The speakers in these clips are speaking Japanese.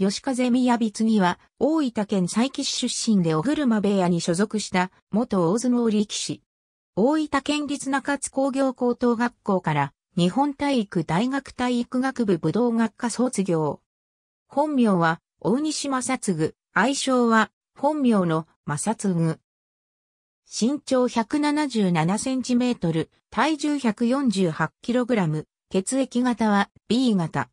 吉風宮光には、大分県佐伯市出身で小車部屋に所属した、元大相撲力士。大分県立中津工業高等学校から、日本体育大学体育学部武道学科卒業。本名は、大西正嗣、愛称は、本名の正嗣。身長177センチメートル、体重148キログラム、血液型は B 型。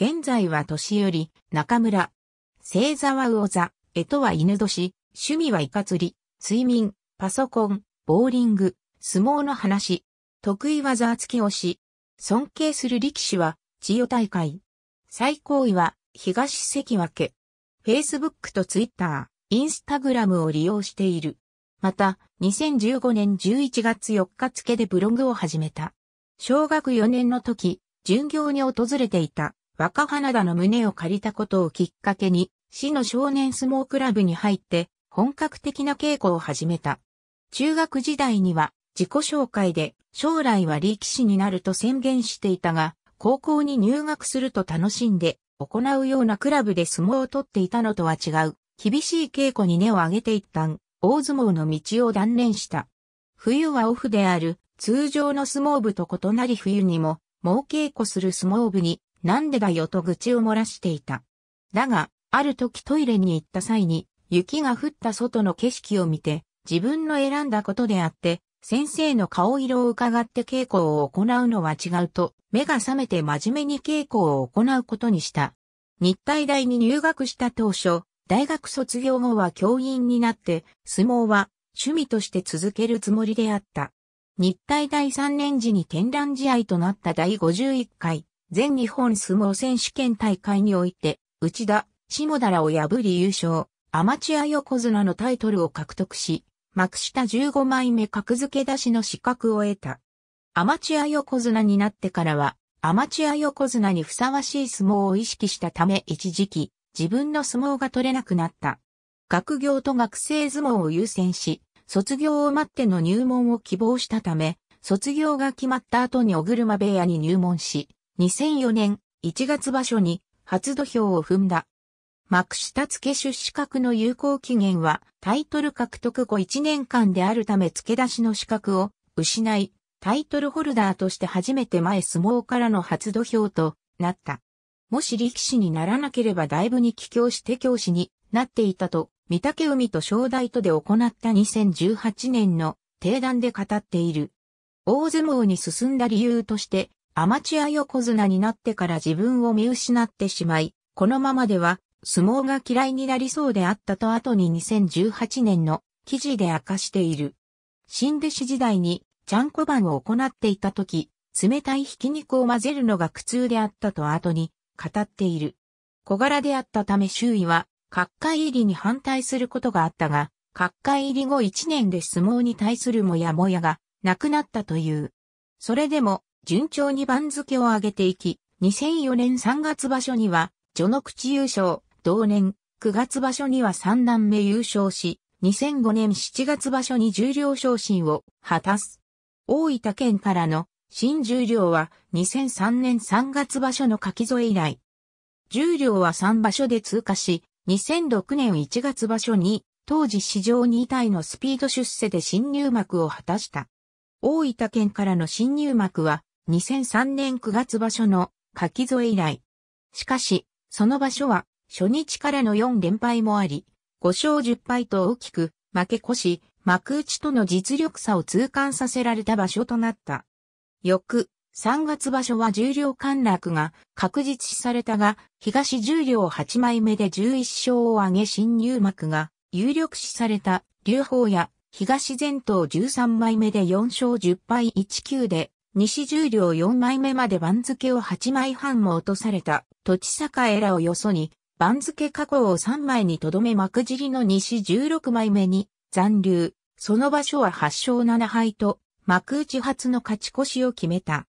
現在は年寄り、中村。星座は魚座、絵とは犬年、趣味はイカ釣り、睡眠、パソコン、ボーリング、相撲の話。得意技付き推し。尊敬する力士は、千代大会。最高位は、東関脇。Facebook と Twitter、Instagram を利用している。また、2015年11月4日付でブログを始めた。小学4年の時、巡業に訪れていた。若花田の胸を借りたことをきっかけに、市の少年相撲クラブに入って、本格的な稽古を始めた。中学時代には、自己紹介で、将来は力士になると宣言していたが、高校に入学すると楽しんで、行うようなクラブで相撲を取っていたのとは違う、厳しい稽古に根を上げていったん、大相撲の道を断念した。冬はオフである、通常の相撲部と異なり冬にも、猛稽古する相撲部になんでだよと愚痴を漏らしていた。だが、ある時トイレに行った際に、雪が降った外の景色を見て、自分の選んだことであって、先生の顔色を伺って稽古を行うのは違うと、目が覚めて真面目に稽古を行うことにした。日体大に入学した当初、大学卒業後は教員になって、相撲は趣味として続けるつもりであった。日体大3年時に展覧試合となった第51回全日本相撲選手権大会において、内田、下田らを破り優勝、アマチュア横綱のタイトルを獲得し、幕下15枚目格付け出しの資格を得た。アマチュア横綱になってからは、アマチュア横綱にふさわしい相撲を意識したため一時期、自分の相撲が取れなくなった。学業と学生相撲を優先し、卒業を待っての入門を希望したため、卒業が決まった後に小車部屋に入門し、2004年1月場所に初土俵を踏んだ。幕下付け出資格の有効期限はタイトル獲得後1年間であるため付け出しの資格を失い、タイトルホルダーとして初めて前相撲からの初土俵となった。もし力士にならなければだいぶに帰郷して教師になっていたと、三宅海と正代とで行った2018年の定談で語っている。大相撲に進んだ理由として、アマチュア横綱になってから自分を見失ってしまい、このままでは相撲が嫌いになりそうであったと後に2018年の記事で明かしている。新弟子時代にちゃんこ番を行っていた時、冷たいひき肉を混ぜるのが苦痛であったと後に語っている。小柄であったため周囲は、各界入りに反対することがあったが、各界入り後1年で相撲に対するもやもやがなくなったという。それでも、順調に番付を上げていき、2004年3月場所には、序の口優勝、同年9月場所には三段目優勝し、2005年7月場所に重量昇進を果たす。大分県からの新重量は2003年3月場所の書き添え以来。重量は3場所で通過し、2006年1月場所に当時史上2体のスピード出世で新入幕を果たした。大分県からの新入幕は2003年9月場所の柿添以来。しかし、その場所は初日からの4連敗もあり、5勝10敗と大きく負け越し、幕内との実力差を痛感させられた場所となった。翌、3月場所は重量陥落が確実視されたが、東重量8枚目で11勝を挙げ新入幕が有力視された劉邦や東前頭13枚目で4勝10敗19で西十両四枚目まで番付を八枚半も落とされた、土地栄らをよそに、番付加工を三枚にとどめ幕尻の西十六枚目に、残留、その場所は8勝7敗と、幕内初の勝ち越しを決めた。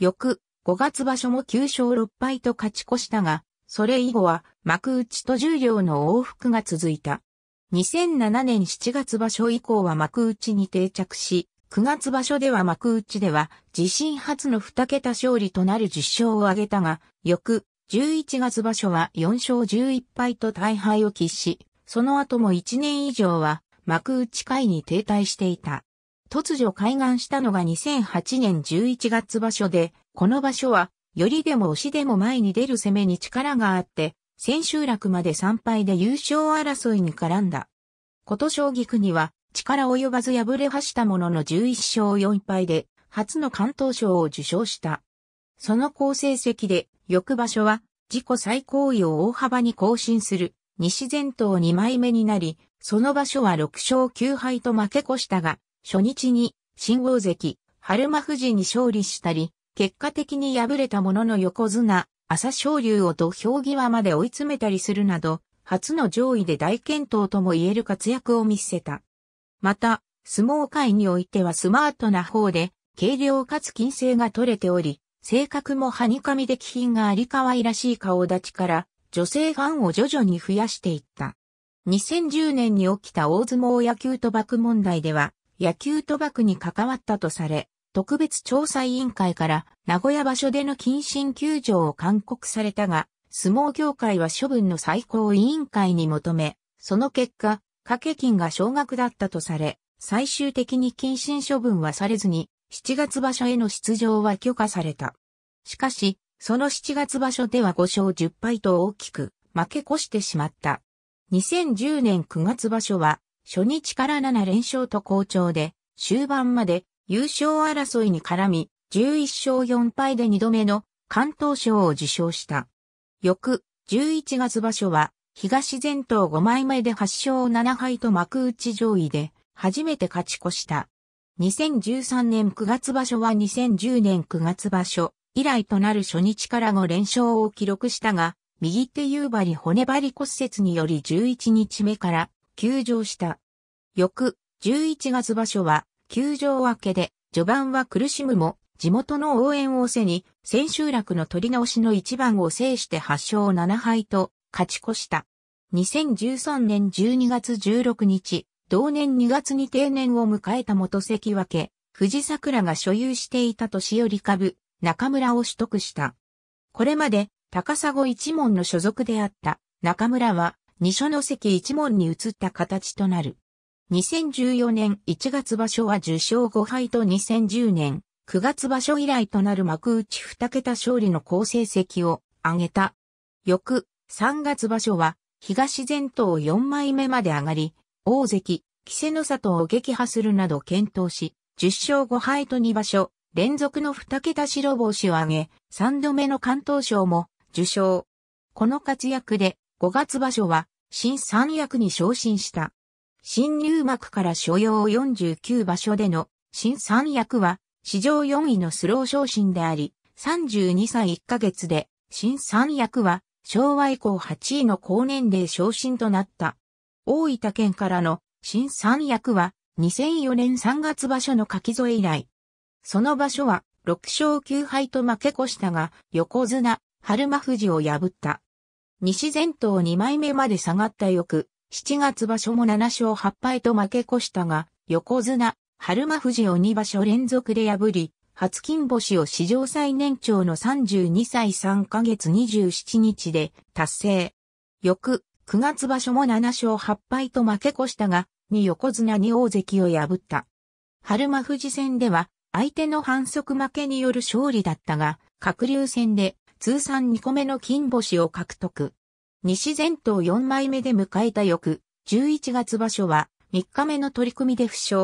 翌、五月場所も9勝6敗と勝ち越したが、それ以後は幕内と十両の往復が続いた。2007年7月場所以降は幕内に定着し、9月場所では幕内では自身初の2桁勝利となる10勝を挙げたが、翌11月場所は4勝11敗と大敗を喫し、その後も1年以上は幕内会に停滞していた。突如開眼したのが2008年11月場所で、この場所は、よりでも押しでも前に出る攻めに力があって、千秋楽まで3敗で優勝争いに絡んだ。こと将棋区には、力及ばず敗れはしたものの11勝4敗で、初の関東賞を受賞した。その好成績で、翌場所は、自己最高位を大幅に更新する、西前頭2枚目になり、その場所は6勝9敗と負け越したが、初日に、新大関、春馬富士に勝利したり、結果的に敗れたものの横綱、朝青龍を土俵際まで追い詰めたりするなど、初の上位で大健闘とも言える活躍を見せた。また、相撲界においてはスマートな方で、軽量かつ金星が取れており、性格もはにかみで気品があり可愛らしい顔立ちから、女性ファンを徐々に増やしていった。2010年に起きた大相撲野球賭博問題では、野球賭博に関わったとされ、特別調査委員会から名古屋場所での謹慎休場を勧告されたが、相撲協会は処分の最高委員会に求め、その結果、掛け金が少額だったとされ、最終的に謹慎処分はされずに、7月場所への出場は許可された。しかし、その7月場所では5勝10敗と大きく負け越してしまった。2010年9月場所は、初日から7連勝と好調で、終盤まで優勝争いに絡み、11勝4敗で2度目の関東賞を受賞した。翌11月場所は、東前頭5枚目で8勝7敗と幕内上位で初めて勝ち越した。2013年9月場所は2010年9月場所以来となる初日から5連勝を記録したが、右手夕張骨張骨折により11日目から休場した。翌11月場所は休場明けで序盤は苦しむも地元の応援を背に千秋楽の取り直しの一番を制して8勝7敗と勝ち越した。2013年12月16日、同年2月に定年を迎えた元関脇、藤桜が所有していた年寄り株、中村を取得した。これまで、高砂一門の所属であった中村は、二所の関一門に移った形となる。2014年1月場所は10勝5敗と2010年9月場所以来となる幕内二桁勝利の好成績を挙げた。翌3月場所は、東前頭4枚目まで上がり、大関、稀勢の里を撃破するなど検討し、10勝5敗と2場所、連続の2桁白星を挙げ、3度目の関東賞も受賞。この活躍で5月場所は新三役に昇進した。新入幕から所要49場所での新三役は史上4位のスロー昇進であり、32歳1ヶ月で新三役は昭和以降8位の高年齢昇進となった。大分県からの新三役は2004年3月場所の書き添え以来。その場所は6勝9敗と負け越したが横綱、春馬富士を破った。西前頭2枚目まで下がった翌、7月場所も7勝8敗と負け越したが、横綱、春馬富士を2場所連続で破り、初金星を史上最年長の32歳3ヶ月27日で達成。翌、9月場所も7勝8敗と負け越したが、2横綱に大関を破った。春間富士戦では、相手の反則負けによる勝利だったが、鶴竜戦で通算2個目の金星を獲得。西前頭4枚目で迎えた翌、11月場所は3日目の取り組みで負傷。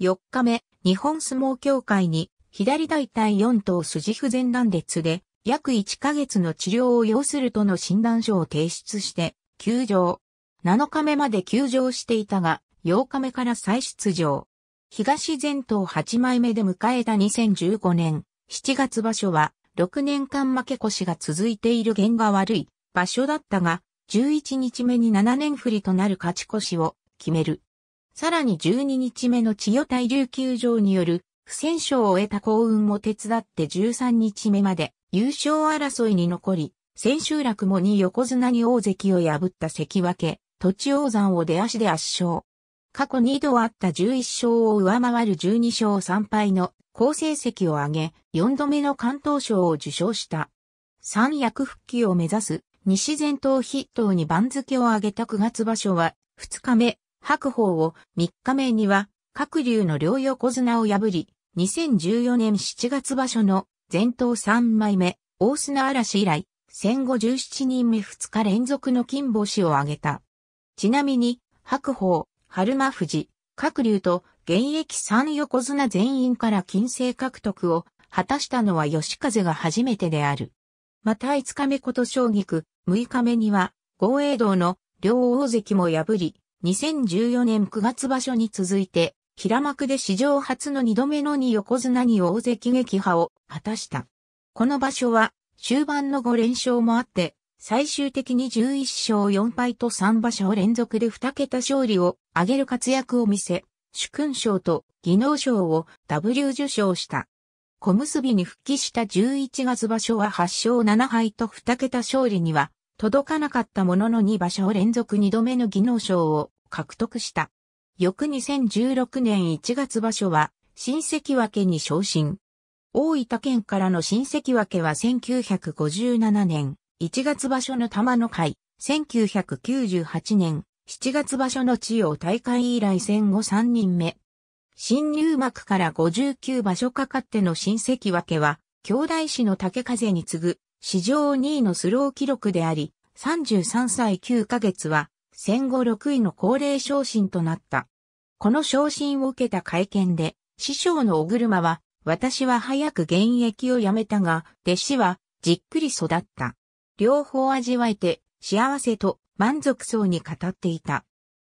4日目、日本相撲協会に左大腿4頭筋不全断裂で、約1ヶ月の治療を要するとの診断書を提出して、休場。7日目まで休場していたが、8日目から再出場。東前頭8枚目で迎えた2015年、7月場所は、6年間負け越しが続いている弦が悪い場所だったが、11日目に7年振りとなる勝ち越しを決める。さらに12日目の千代大流球場による不戦勝を得た幸運も手伝って13日目まで優勝争いに残り、千秋楽も2横綱に大関を破った関脇、土地王山を出足で圧勝。過去2度あった11勝を上回る12勝3敗の好成績を挙げ、4度目の関東賞を受賞した。三役復帰を目指す西前頭筆頭に番付を上げた9月場所は、2日目、白鵬を3日目には、各流の両横綱を破り、2014年7月場所の前頭3枚目、大砂嵐以来、戦後17人目2日連続の金星を挙げた。ちなみに、白鵬、春馬富士、各竜と現役3横綱全員から金星獲得を果たしたのは吉風が初めてである。また5日目こと将棋区、6日目には、豪栄道の両大関も破り、2014年9月場所に続いて、平幕で史上初の2度目の2横綱に大関撃破を果たした。この場所は終盤の5連勝もあって、最終的に11勝4敗と3場所連続で2桁勝利を挙げる活躍を見せ、主勲賞と技能賞を W 受賞した。小結に復帰した11月場所は8勝7敗と2桁勝利には届かなかったものの2場所連続2度目の技能賞を獲得した。翌2016年1月場所は、新関脇に昇進。大分県からの新関脇は1957年1月場所の玉の会、1998年7月場所の地曜大会以来戦後3人目。新入幕から59場所かかっての新関脇は、兄弟子の竹風に次ぐ、史上2位のスロー記録であり、33歳9ヶ月は、戦後6位の高齢昇進となった。この昇進を受けた会見で、師匠の小車は、私は早く現役を辞めたが、弟子はじっくり育った。両方味わえて幸せと満足そうに語っていた。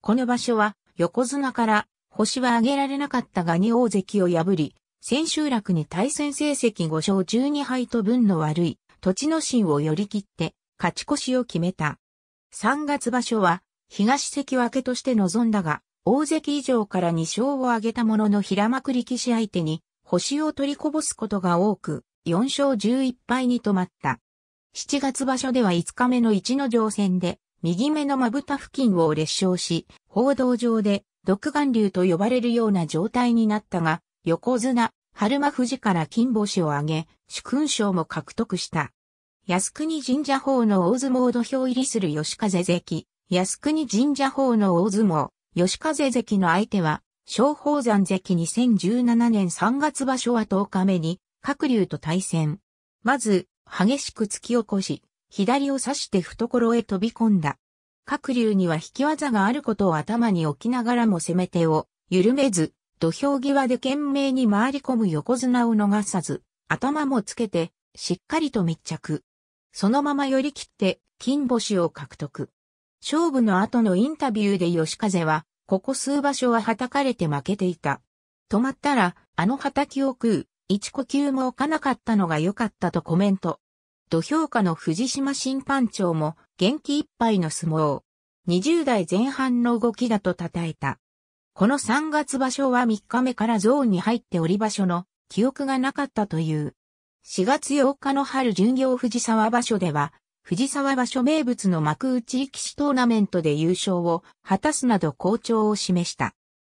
この場所は横綱から星は挙げられなかったが2大関を破り、千秋楽に対戦成績5勝12敗と分の悪い土地の心を寄り切って勝ち越しを決めた。3月場所は東関脇として臨んだが、大関以上から2勝を挙げたものの平幕力士相手に星を取りこぼすことが多く、4勝11敗に止まった。7月場所では5日目の一の乗戦で、右目のまぶた付近を裂傷し、報道上で独眼流と呼ばれるような状態になったが、横綱、春馬富士から金星を挙げ、主勲章も獲得した。靖国神社法の大相撲土俵入りする吉風関、靖国神社法の大相撲、吉風関の相手は、小宝山関2017年3月場所は10日目に、各竜と対戦。まず、激しく突き起こし、左を刺して懐へ飛び込んだ。各竜には引き技があることを頭に置きながらも攻め手を緩めず、土俵際で懸命に回り込む横綱を逃さず、頭もつけて、しっかりと密着。そのまま寄り切って、金星を獲得。勝負の後のインタビューで吉風は、ここ数場所は叩かれて負けていた。止まったら、あの叩きを食う、一呼吸も置かなかったのが良かったとコメント。土評価の藤島審判長も、元気いっぱいの相撲。20代前半の動きだと称えた。この3月場所は3日目からゾーンに入っており場所の記憶がなかったという。4月8日の春巡業藤沢場所では藤沢場所名物の幕内力士トーナメントで優勝を果たすなど好調を示した。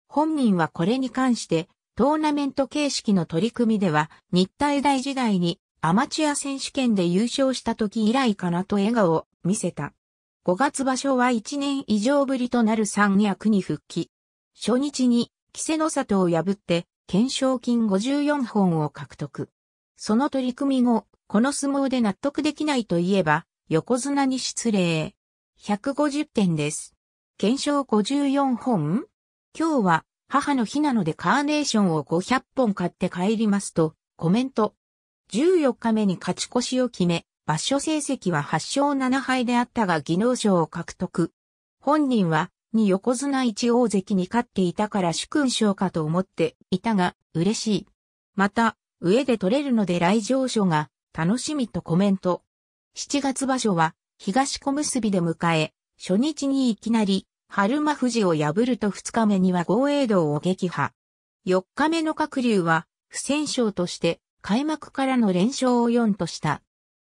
本人はこれに関して、トーナメント形式の取り組みでは、日体大時代にアマチュア選手権で優勝した時以来かなと笑顔を見せた。5月場所は1年以上ぶりとなる三役に復帰。初日に、稀勢の里を破って、懸賞金54本を獲得。その取り組み後、この相撲で納得できないといえば、横綱に失礼。150点です。検証54本今日は母の日なのでカーネーションを500本買って帰りますとコメント。14日目に勝ち越しを決め、場所成績は8勝7敗であったが技能賞を獲得。本人は、に横綱1大関に勝っていたから主君賞かと思っていたが、嬉しい。また、上で取れるので来場所が楽しみとコメント。7月場所は東小結で迎え、初日にいきなり春馬富士を破ると2日目には豪栄道を撃破。4日目の各竜は不戦勝として開幕からの連勝を4とした。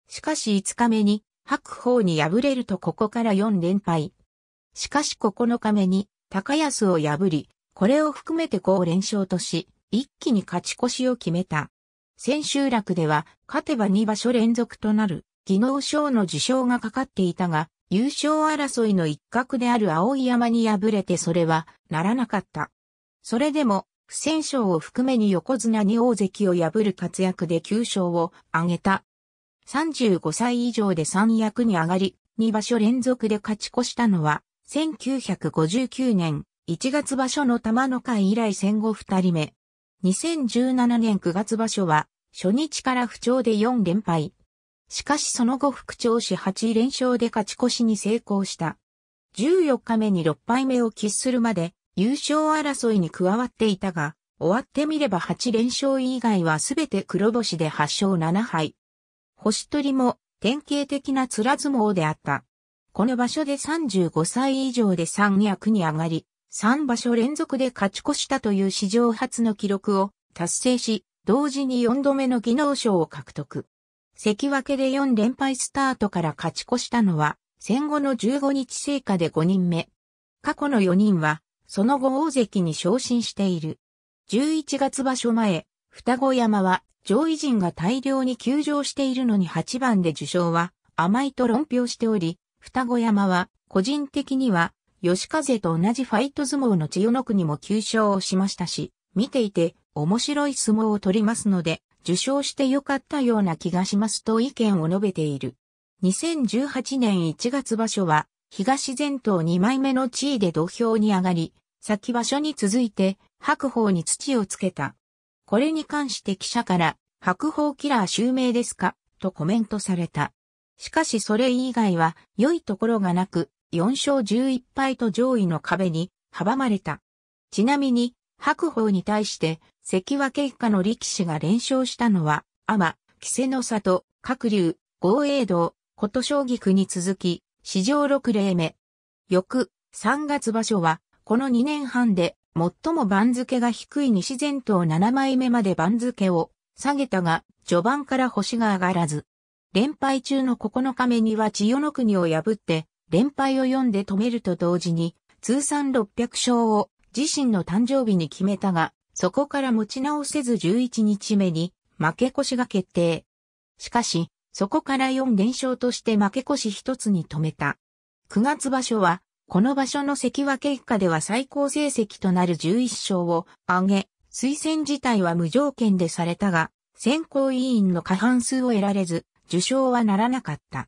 しかし5日目に白鵬に敗れるとここから4連敗。しかし9日目に高安を破り、これを含めて5連勝とし、一気に勝ち越しを決めた。千秋楽では勝てば2場所連続となる技能賞の受賞がかかっていたが、優勝争いの一角である青い山に敗れてそれはならなかった。それでも、不戦勝を含めに横綱に大関を破る活躍で9勝を挙げた。35歳以上で三役に上がり、2場所連続で勝ち越したのは、1959年1月場所の玉の会以来戦後2人目。2017年9月場所は、初日から不調で4連敗。しかしその後復調し8連勝で勝ち越しに成功した。14日目に6敗目を喫するまで優勝争いに加わっていたが、終わってみれば8連勝以外はすべて黒星で8勝7敗。星取りも典型的な面相撲であった。この場所で35歳以上で3役に上がり、3場所連続で勝ち越したという史上初の記録を達成し、同時に4度目の技能賞を獲得。関脇で4連敗スタートから勝ち越したのは、戦後の15日成果で5人目。過去の4人は、その後大関に昇進している。11月場所前、双子山は上位陣が大量に休場しているのに8番で受賞は甘いと論評しており、双子山は個人的には吉風と同じファイト相撲の千代の国も急勝をしましたし、見ていて面白い相撲を取りますので、受賞してよかったような気がしますと意見を述べている。2018年1月場所は、東前頭2枚目の地位で土俵に上がり、先場所に続いて、白鵬に土をつけた。これに関して記者から、白鵬キラー襲名ですかとコメントされた。しかしそれ以外は良いところがなく、4勝11敗と上位の壁に阻まれた。ちなみに、白鵬に対して、関脇以下の力士が連勝したのは、天、稀勢の里、各竜、豪栄道、琴将棋区に続き、史上6例目。翌、3月場所は、この2年半で、最も番付が低い西前頭7枚目まで番付を下げたが、序盤から星が上がらず。連敗中の9日目には千代の国を破って、連敗を読んで止めると同時に、通算600勝を自身の誕生日に決めたが、そこから持ち直せず11日目に負け越しが決定。しかし、そこから4連勝として負け越し一つに止めた。9月場所は、この場所の関脇以下では最高成績となる11勝を挙げ、推薦自体は無条件でされたが、選考委員の過半数を得られず、受賞はならなかった。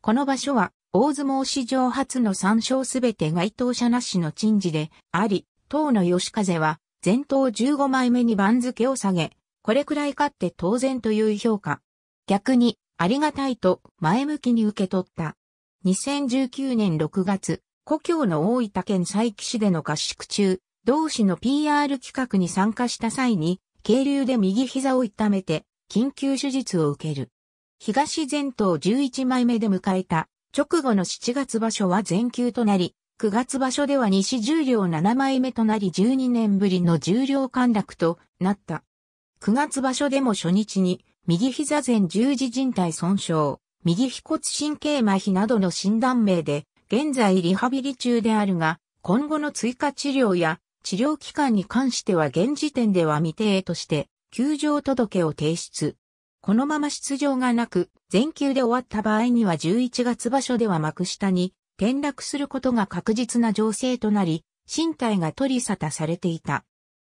この場所は、大相撲史上初の3勝すべて該当者なしの陳事であり、当の吉風は、前頭15枚目に番付を下げ、これくらい勝って当然という評価。逆に、ありがたいと前向きに受け取った。2019年6月、故郷の大分県佐伯市での合宿中、同市の PR 企画に参加した際に、渓流で右膝を痛めて、緊急手術を受ける。東前頭11枚目で迎えた、直後の7月場所は全休となり、9月場所では西十両7枚目となり12年ぶりの十両陥落となった。9月場所でも初日に、右膝前十字靭帯損傷、右腓骨神経麻痺などの診断名で、現在リハビリ中であるが、今後の追加治療や治療期間に関しては現時点では未定として、休場届を提出。このまま出場がなく、全休で終わった場合には11月場所では幕下に転落することが確実な情勢となり、身体が取り沙汰されていた。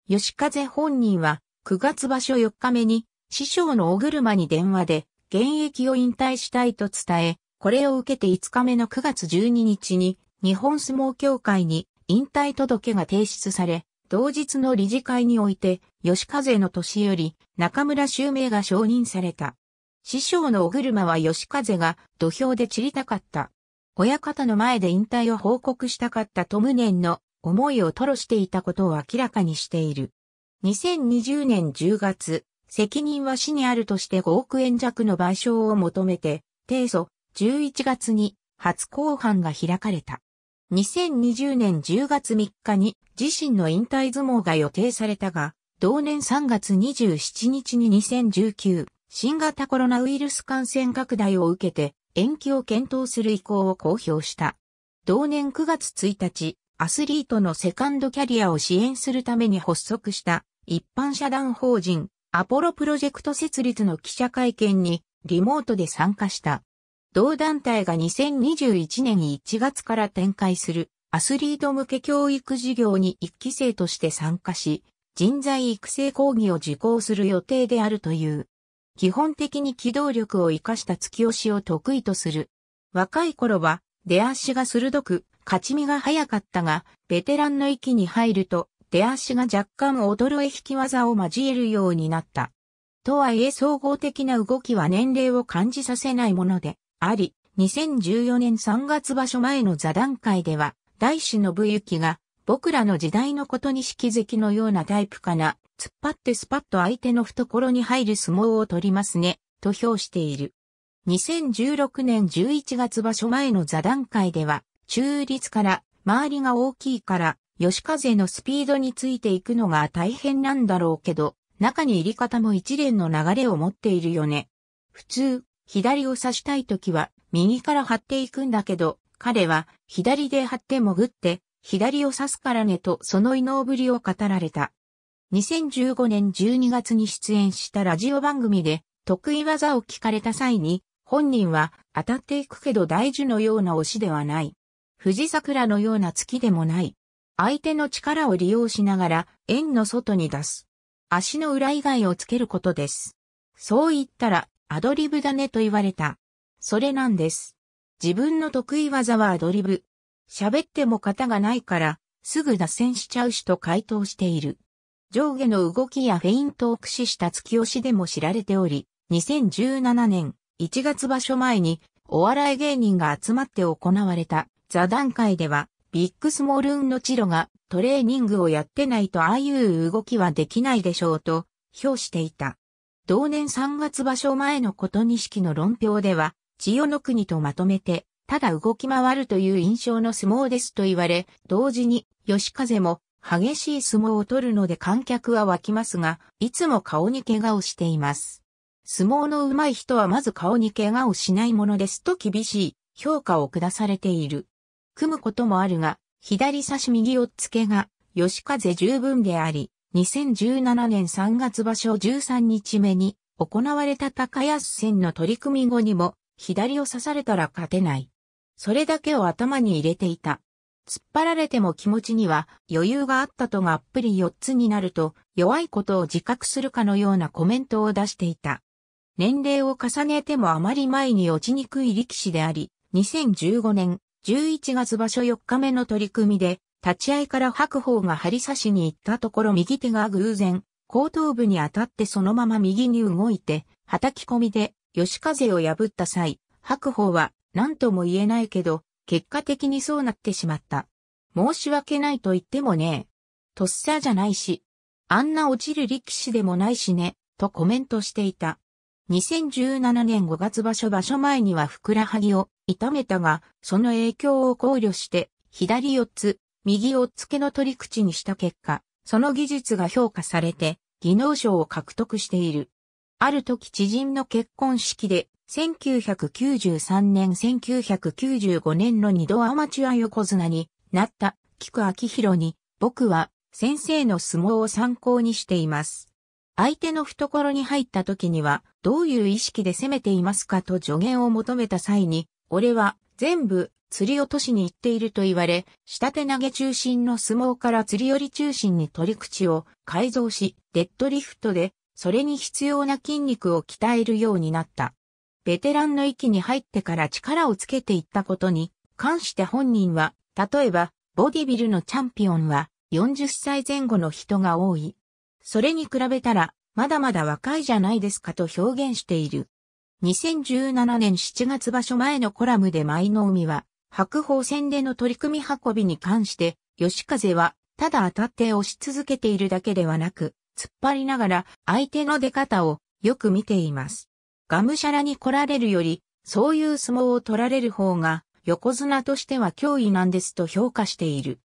吉風本人は9月場所4日目に師匠の小車に電話で現役を引退したいと伝え、これを受けて5日目の9月12日に日本相撲協会に引退届が提出され、同日の理事会において、吉風の年より中村修明が承認された。師匠の小車は吉風が土俵で散りたかった。親方の前で引退を報告したかったと無念の思いを吐露していたことを明らかにしている。2020年10月、責任は死にあるとして5億円弱の賠償を求めて、提訴、11月に初公判が開かれた。2020年10月3日に自身の引退相撲が予定されたが、同年3月27日に2019新型コロナウイルス感染拡大を受けて延期を検討する意向を公表した。同年9月1日、アスリートのセカンドキャリアを支援するために発足した一般社団法人アポロプロジェクト設立の記者会見にリモートで参加した。同団体が2021年1月から展開するアスリート向け教育事業に一期生として参加し、人材育成講義を受講する予定であるという。基本的に機動力を生かした突き押しを得意とする。若い頃は出足が鋭く、勝ち身が早かったが、ベテランの域に入ると、出足が若干衰え引き技を交えるようになった。とはいえ総合的な動きは年齢を感じさせないもので、あり、2014年3月場所前の座談会では、大師信之が、僕らの時代のことに式好きのようなタイプかな、突っ張ってスパッと相手の懐に入る相撲を取りますね、と評している。2016年11月場所前の座談会では、中立から周りが大きいから、吉風のスピードについていくのが大変なんだろうけど、中に入り方も一連の流れを持っているよね。普通、左を刺したい時は、右から張っていくんだけど、彼は、左で張って潜って、左を刺すからねとその異能ぶりを語られた。2015年12月に出演したラジオ番組で得意技を聞かれた際に、本人は当たっていくけど大樹のような推しではない。藤桜のような月でもない。相手の力を利用しながら円の外に出す。足の裏以外をつけることです。そう言ったらアドリブだねと言われた。それなんです。自分の得意技はアドリブ。喋っても型がないから、すぐ脱線しちゃうしと回答している。上下の動きやフェイントを駆使した月押しでも知られており、2017年1月場所前にお笑い芸人が集まって行われた座談会では、ビッグスモールンのチロがトレーニングをやってないとああいう動きはできないでしょうと評していた。同年3月場所前のこと錦の論評では、千代の国とまとめて、ただ動き回るという印象の相撲ですと言われ、同時に、吉風も、激しい相撲を取るので観客は湧きますが、いつも顔に怪我をしています。相撲の上手い人はまず顔に怪我をしないものですと厳しい評価を下されている。組むこともあるが、左差し右をつけが、吉風十分であり、2017年3月場所13日目に行われた高安戦の取り組み後にも左を刺されたら勝てない。それだけを頭に入れていた。突っ張られても気持ちには余裕があったとがっぷり4つになると弱いことを自覚するかのようなコメントを出していた。年齢を重ねてもあまり前に落ちにくい力士であり、2015年11月場所4日目の取り組みで、立ち合いから白鵬が張り差しに行ったところ右手が偶然、後頭部に当たってそのまま右に動いて、叩き込みで、吉風を破った際、白鵬は何とも言えないけど、結果的にそうなってしまった。申し訳ないと言ってもねえ。とっさじゃないし。あんな落ちる力士でもないしね、とコメントしていた。2017年5月場所場所前にはふくらはぎを痛めたが、その影響を考慮して、左四つ、右四つけの取り口にした結果、その技術が評価されて、技能賞を獲得している。ある時知人の結婚式で、1993年1995年の二度アマチュア横綱になった菊明宏に、僕は先生の相撲を参考にしています。相手の懐に入った時には、どういう意識で攻めていますかと助言を求めた際に、俺は全部釣り落としに行っていると言われ、下手投げ中心の相撲から釣り寄り中心に取り口を改造し、デッドリフトでそれに必要な筋肉を鍛えるようになった。ベテランの域に入ってから力をつけていったことに関して本人は、例えば、ボディビルのチャンピオンは40歳前後の人が多い。それに比べたら、まだまだ若いじゃないですかと表現している。2017年7月場所前のコラムで舞の海は、白鵬戦での取り組み運びに関して、吉風は、ただ当たって押し続けているだけではなく、突っ張りながら相手の出方をよく見ています。がむしゃらに来られるより、そういう相撲を取られる方が横綱としては脅威なんですと評価している。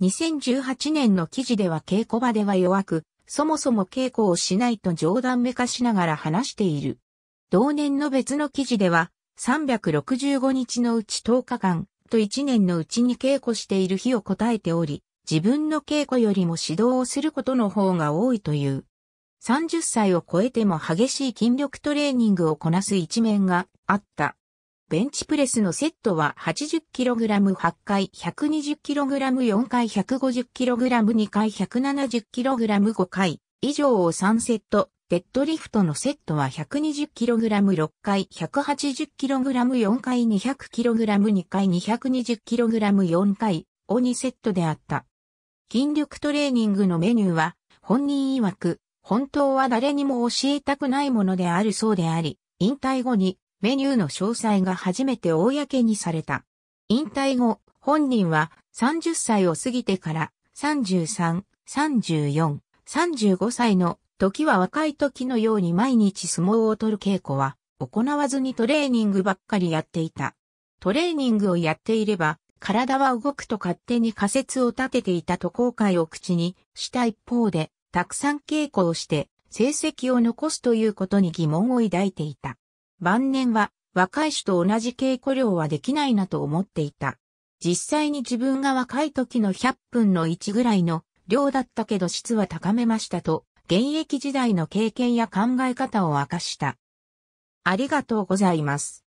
2018年の記事では稽古場では弱く、そもそも稽古をしないと冗談めかしながら話している。同年の別の記事では、365日のうち10日間と1年のうちに稽古している日を答えており、自分の稽古よりも指導をすることの方が多いという。30歳を超えても激しい筋力トレーニングをこなす一面があった。ベンチプレスのセットは 80kg8 回 120kg4 回 150kg2 回 170kg5 回以上を3セット。デッドリフトのセットは 120kg6 回 180kg4 回 200kg2 回 220kg4 回を2セットであった。筋力トレーニングのメニューは、本人曰く、本当は誰にも教えたくないものであるそうであり、引退後にメニューの詳細が初めて公にされた。引退後、本人は30歳を過ぎてから33、34、35歳の時は若い時のように毎日相撲を取る稽古は行わずにトレーニングばっかりやっていた。トレーニングをやっていれば体は動くと勝手に仮説を立てていたと後悔を口にした一方で、たくさん稽古をして、成績を残すということに疑問を抱いていた。晩年は、若い種と同じ稽古量はできないなと思っていた。実際に自分が若い時の100分の1ぐらいの量だったけど質は高めましたと、現役時代の経験や考え方を明かした。ありがとうございます。